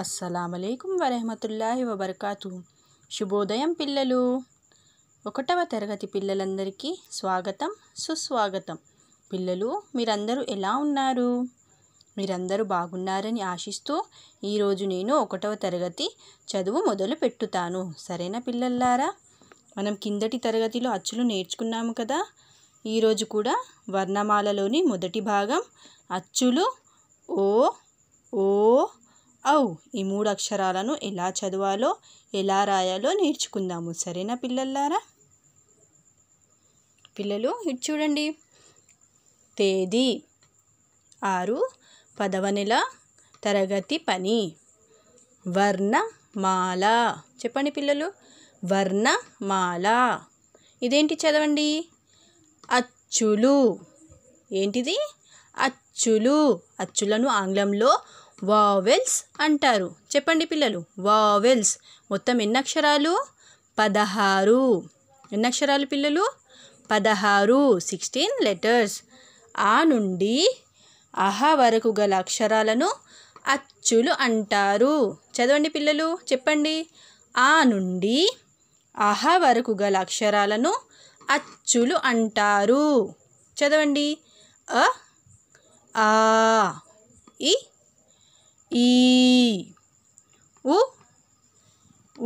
అస్సలం వరహమతుల్లాహి వబర్కాతు శుభోదయం పిల్లలు ఒకటవ తరగతి పిల్లలందరికీ స్వాగతం సుస్వాగతం పిల్లలు మీరందరూ ఎలా ఉన్నారు మీరందరూ బాగున్నారని ఆశిస్తూ ఈరోజు నేను ఒకటవ తరగతి చదువు మొదలు పెట్టుతాను సరేనా పిల్లల్లారా మనం కిందటి తరగతిలో అచ్చులు నేర్చుకున్నాము కదా ఈరోజు కూడా వర్ణమాలలోని మొదటి భాగం అచ్చులు ఓ ఓ ఔ ఈ మూడు అక్షరాలను ఎలా చదవాలో ఎలా రాయాలో నేర్చుకుందాము సరేనా పిల్లల్లారా పిల్లలు ఇటు చూడండి తేదీ ఆరు పదవ నెల తరగతి పని వర్ణమాల చెప్పండి పిల్లలు వర్ణమాల ఇదేంటి చదవండి అచ్చులు ఏంటిది అచ్చులు అచ్చులను ఆంగ్లంలో వావెల్స్ అంటారు చెప్పండి పిల్లలు వావెల్స్ మొత్తం ఎన్ని అక్షరాలు పదహారు ఎన్ని అక్షరాలు పిల్లలు పదహారు సిక్స్టీన్ లెటర్స్ ఆ నుండి అహ వరకు గల అక్షరాలను అచ్చులు అంటారు చదవండి పిల్లలు చెప్పండి ఆ నుండి అహ వరకు గల అక్షరాలను అచ్చులు అంటారు చదవండి అ ఆ ఈ ఈ ఉ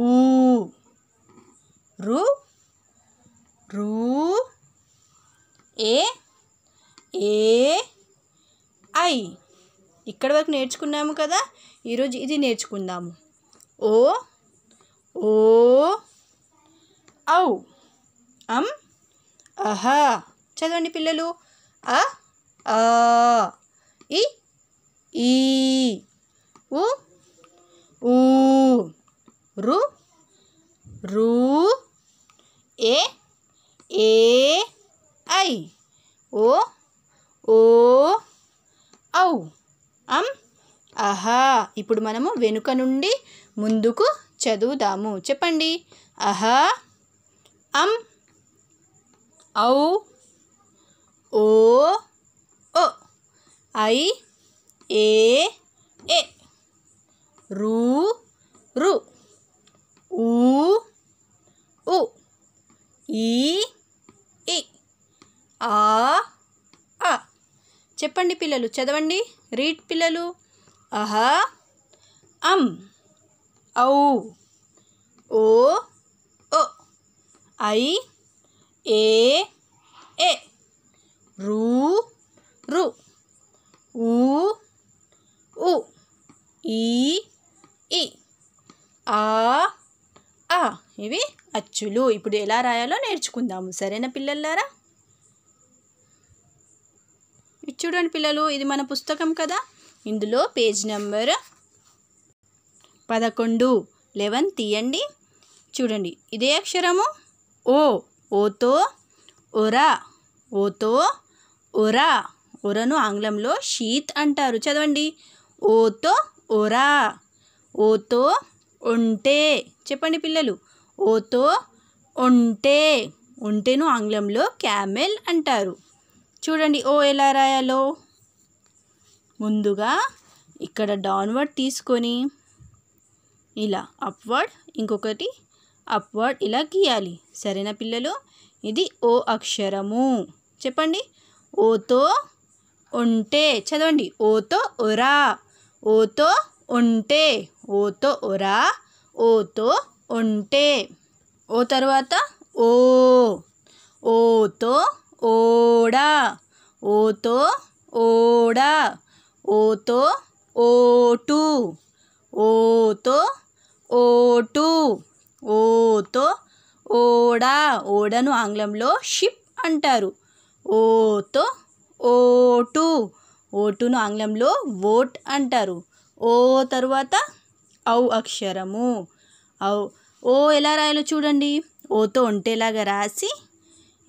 ఊ రు రు ఏ ఏ ఐ ఇక్కడి వరకు నేర్చుకున్నాము కదా ఈరోజు ఇది నేర్చుకుందాము ఓ ఓ ఔ అం అహ చదవండి పిల్లలు అ ఆ ఇప్పుడు మనము వెనుక నుండి ముందుకు చదువుదాము చెప్పండి అహ అం ఔ ఓ ఓ ఐ ఏ ఏ రూ రు ఊ ఉ ఈ ఆ ఆ చెప్పండి పిల్లలు చదవండి రీడ్ పిల్లలు అహ అం ఔ ఓ ఓ ఐ ఏ ఏ రూ రు ఊ ఉ ఈ ఈ ఆ ఆ ఇవి అచ్చులు ఇప్పుడు ఎలా రాయాలో నేర్చుకుందాము సరేనా పిల్లలారా చూడండి పిల్లలు ఇది మన పుస్తకం కదా ఇందులో పేజ్ నెంబర్ పదకొండు లెవెన్ తీయండి చూడండి ఇదే అక్షరము ఓ ఓతో ఒరా ఓతో ఒరా ఒరను ఆంగ్లంలో షీత్ అంటారు చదవండి ఓతో ఒరా ఓతో ఒంటే చెప్పండి పిల్లలు ఓతో ఒంటే ఒంటెను ఆంగ్లంలో క్యామెల్ అంటారు చూడండి ఓ ఎలా రాయాలో ముందుగా ఇక్కడ డౌన్వర్డ్ తీసుకొని ఇలా అప్వర్డ్ ఇంకొకటి అప్వర్డ్ ఇలా గీయాలి సరేనా పిల్లలు ఇది ఓ అక్షరము చెప్పండి ఓతో ఉంటే చదవండి ఓతో ఒరా ఓతో ఉంటే ఓతో ఒరా ఓతో ఉంటే ఓ తర్వాత ఓ ఓతో ఓడా ఓతో ఓడా ఓతో ఓటు ఓతో ఓడను ఆంగ్లంలో షిప్ అంటారు ఓతో ఓటు ఓటును ఆంగ్లంలో ఓట్ అంటారు ఓ తర్వాత ఔ అక్షరము ఔ ఓ ఎలా రాయాలో చూడండి ఓతో ఉంటేలాగా రాసి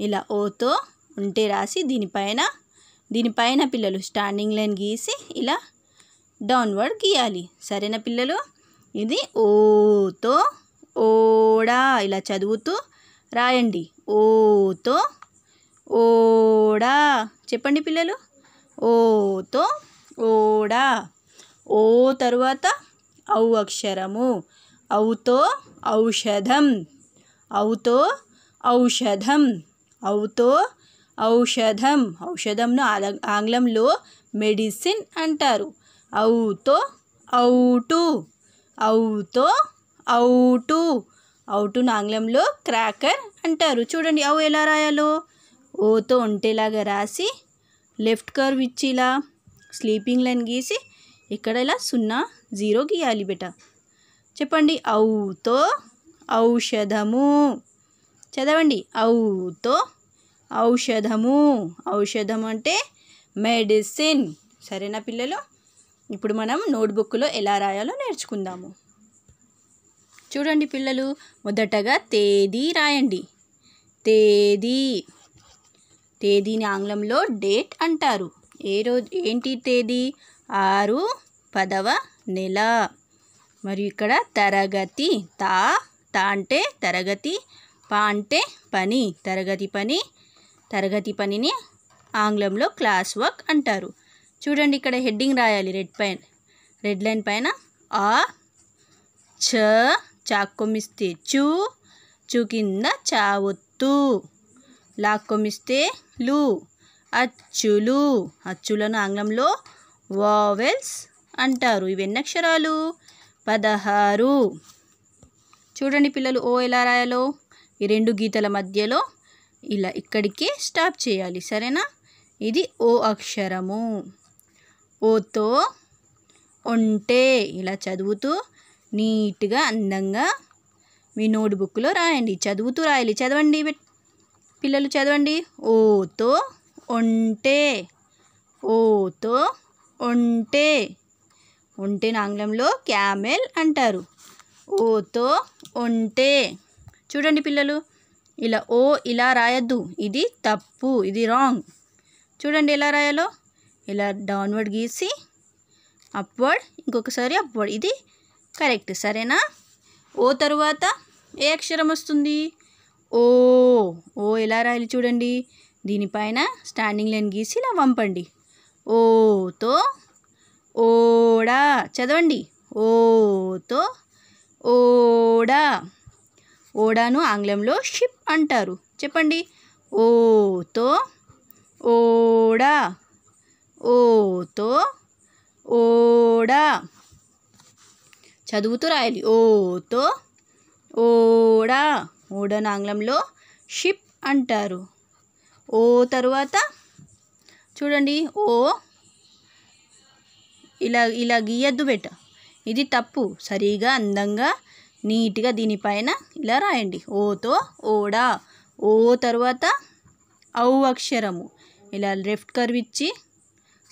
ఇలా ఓతో ఉంటే రాసి దీనిపైన దీనిపైన పిల్లలు స్టాండింగ్ లైన్ గీసి ఇలా డౌన్వర్డ్ గీయాలి సరేనా పిల్లలు ఇది ఓతో ఓడా ఇలా చదువుతూ రాయండి ఓతో ఓడా చెప్పండి పిల్లలు ఓతో ఓడా ఓ తరువాత ఔ అక్షరము ఔతో ఔషధం ఔతో ఔషధం ఔతో ఔషధం ఔషధంను ఆంగ్లంలో మెడిసిన్ అంటారు ఔతో ఔటు ఔతో ఔటు అవుటును ఆంగ్లంలో క్రాకర్ అంటారు చూడండి అవు ఎలా రాయాలో ఓతో ఉంటేలాగా రాసి లెఫ్ట్ కర్వ్ ఇచ్చి ఇలా స్లీపింగ్ లైన్ గీసి ఇక్కడ ఇలా సున్నా జీరో గీయాలి బేట చెప్పండి అవుతో ఔషధము చదవండి అవుతో ఔషధము ఔషధం అంటే మెడిసిన్ సరేనా పిల్లలు ఇప్పుడు మనం నోట్బుక్లో ఎలా రాయాలో నేర్చుకుందాము చూడండి పిల్లలు మొదటగా తేదీ రాయండి తేదీ తేదీని ఆంగ్లంలో డేట్ అంటారు ఏ రోజు ఏంటి తేదీ ఆరు పదవ నెల మరియు ఇక్కడ తరగతి తా తా అంటే తరగతి పా అంటే పని తరగతి పని తరగతి పనిని ఆంగ్లంలో క్లాస్ వర్క్ అంటారు చూడండి ఇక్కడ హెడ్డింగ్ రాయాలి రెడ్ పైన రెడ్ లైన్ పైన ఆ చ చాక్కొమిస్తే చూ చూ కింద చావొత్తు లాక్కొమ్మిస్తే లు అచ్చులు అచ్చులను ఆంగ్లంలో వావెల్స్ అంటారు ఇవి ఎన్ని అక్షరాలు పదహారు చూడండి పిల్లలు ఓ ఎలా రాయాలో ఈ రెండు గీతల మధ్యలో ఇలా ఇక్కడికి స్టాప్ చేయాలి సరేనా ఇది ఓ అక్షరము ఓతో ఒంటే ఇలా చదువుతూ నీట్గా అందంగా మీ నోట్బుక్లో రాయండి చదువుతూ రాయాలి చదవండి పిల్లలు చదవండి ఓతో ఒంటే ఓతో ఒంటే ఒంటేని ఆంగ్లంలో క్యామెల్ అంటారు ఓతో ఒంటే చూడండి పిల్లలు ఇలా ఓ ఇలా రాయద్దు ఇది తప్పు ఇది రాంగ్ చూడండి ఎలా రాయాలో ఇలా డౌన్వర్డ్ గీసి అప్వర్డ్ ఇంకొకసారి అప్వర్డ్ ఇది కరెక్ట్ సరేనా ఓ తరువాత ఏ అక్షరం వస్తుంది ఓ ఓ ఎలా రాయాలి చూడండి దీనిపైన స్టాండింగ్ లైన్ గీసి ఇలా వంపండి ఓతో ఓడా చదవండి ఓతో ఓడా ఓడాను ఆంగ్లంలో షిప్ అంటారు చెప్పండి ఓతో ఓడా ఓతో ఓడా చదువుతూ రాయాలి ఓతో ఓడా ఓడన్ ఆంగ్లంలో షిప్ అంటారు ఓ తర్వాత చూడండి ఓ ఇలా ఇలా గీయద్దు బెట ఇది తప్పు సరిగా అందంగా నీట్గా దీనిపైన ఇలా రాయండి ఓతో ఓడా ఓ తర్వాత ఔ అక్షరము ఇలా లెఫ్ట్ కర్వ్ ఇచ్చి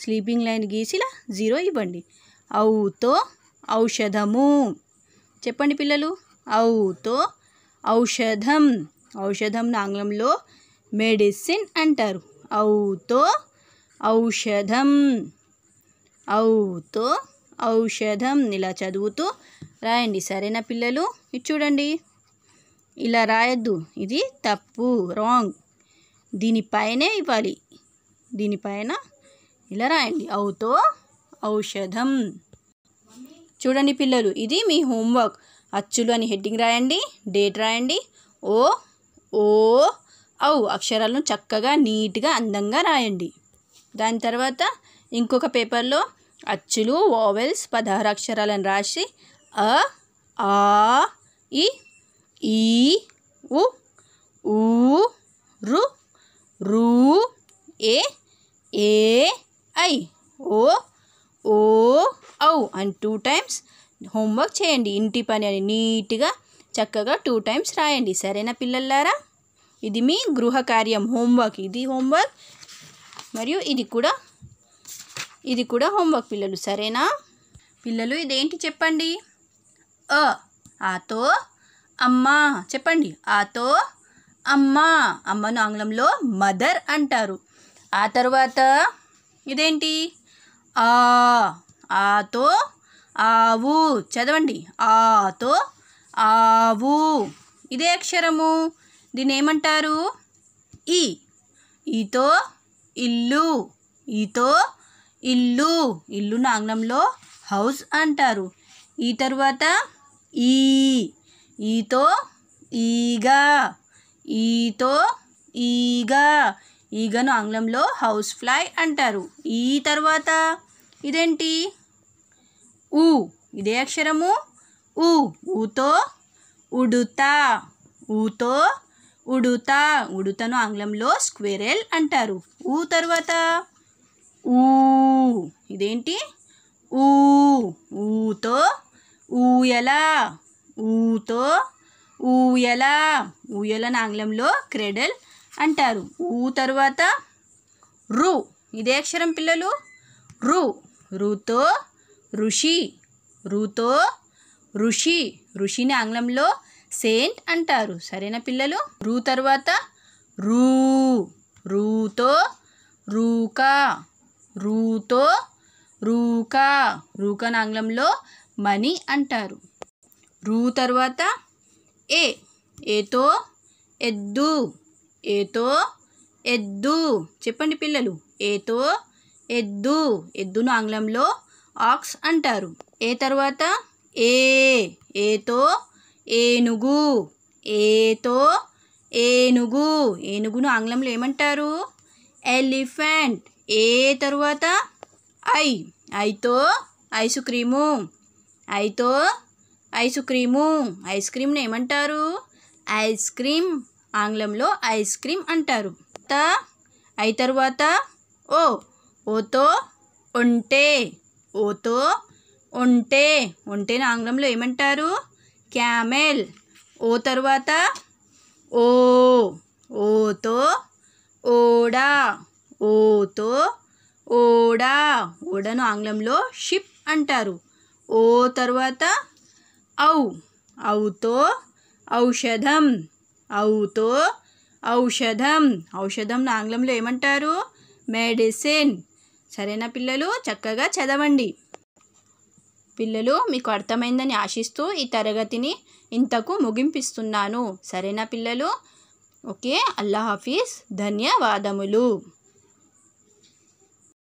స్లీపింగ్ లైన్ గీసి ఇలా జీరో ఇవ్వండి అవుతో ఔషధము చెప్పండి పిల్లలు ఔతో ఔషధం ఔషధం ఆంగ్లంలో మెడిసిన్ అంటారు ఔతో ఔషధం ఔతో ఔషధం ఇలా చదువుతూ రాయండి సరేనా పిల్లలు ఇది చూడండి ఇలా రాయద్దు ఇది తప్పు రాంగ్ దీనిపైనే ఇవ్వాలి దీనిపైన ఇలా రాయండి ఔతో ఔషధం చూడండి పిల్లలు ఇది మీ హోంవర్క్ అచ్చులు అని హెడ్డింగ్ రాయండి డేట్ రాయండి ఓ ఓ ఔ అక్షరాలను చక్కగా నీట్గా అందంగా రాయండి దాని తర్వాత ఇంకొక పేపర్లో అచ్చులు ఓవెల్స్ పదహారు అక్షరాలను రాసి అ ఆ ఇ ఈ ఉ ఊ రు రు ఏ ఏ ఐ ఓ ఓ ఔ అని టూ టైమ్స్ హోంవర్క్ చేయండి ఇంటి పని అని నీట్గా చక్కగా టూ టైమ్స్ రాయండి సరేనా పిల్లలారా ఇది మీ గృహ కార్యం హోంవర్క్ ఇది హోంవర్క్ మరియు ఇది కూడా ఇది కూడా హోంవర్క్ పిల్లలు సరేనా పిల్లలు ఇదేంటి చెప్పండి అ ఆతో అమ్మా చెప్పండి ఆతో అమ్మా అమ్మను ఆంగ్లంలో మదర్ అంటారు ఆ తర్వాత ఇదేంటి ఆ ఆతో ఆవు చదవండి ఆతో ఆవు ఇదే అక్షరము దీని ఏమంటారు ఈ ఈతో ఇల్లు ఈతో ఇల్లు ఇల్లును ఆంగ్లంలో హౌస్ అంటారు ఈ తర్వాత ఈ ఈతో ఈగ ఈతో ఈగ ఈగను ఆంగ్లంలో హౌస్ ఫ్లై అంటారు ఈ తర్వాత ఇదేంటి ఊ ఇదే అక్షరము ఊ ఊతో ఉడుతా ఊతో ఉడుతా ఉడుతను ఆంగ్లంలో స్క్వేరెల్ అంటారు ఊ తర్వాత ఊ ఇదేంటి ఊ ఊతో ఊయల ఊతో ఊయల ఊయలను ఆంగ్లంలో క్రెడల్ అంటారు ఊ తర్వాత రు ఇదే అక్షరం పిల్లలు రు రుతో ఋషి రుతో ఋషి ఋషిని ఆంగ్లంలో సెయింట్ అంటారు సరేనా పిల్లలు రూ తర్వాత రూ రూతో రూకా రూతో రూకా రూకన్ ఆంగ్లంలో మనీ అంటారు రూ తర్వాత ఏ ఏతో ఎద్దు ఏతో ఎద్దు చెప్పండి పిల్లలు ఏతో ఎద్దు ఎద్దును ఆంగ్లంలో ఆక్స్ అంటారు ఏ తర్వాత ఏ ఏతో ఏనుగు ఏతో ఏనుగు ఏనుగును ఆంగ్లంలో ఏమంటారు ఎలిఫెంట్ ఏ తరువాత ఐ ఐతో ఐసు క్రీము ఐతో ఐసు క్రీము ఐస్ క్రీమ్ని ఏమంటారు ఐస్ క్రీమ్ ఆంగ్లంలో ఐస్ క్రీమ్ అంటారు త ఐ తర్వాత ఓ ఓతో ఒంటే ఓతో ఒంటే ఒంటేని ఆంగ్లంలో ఏమంటారు క్యామెల్ ఓ తరువాత ఓ ఓతో ఓడా ఓతో ఓడా ఓడను ఆంగ్లంలో షిప్ అంటారు ఓ తరువాత ఔ ఔతో ఔషధం ఔతో ఔషధం ఔషధం ఆంగ్లంలో ఏమంటారు మెడిసిన్ సరేనా పిల్లలు చక్కగా చదవండి పిల్లలు మీకు అర్థమైందని ఆశిస్తూ ఈ తరగతిని ఇంతకు ముగింపిస్తున్నాను సరేనా పిల్లలు ఓకే అల్లా హాఫీజ్ ధన్యవాదములు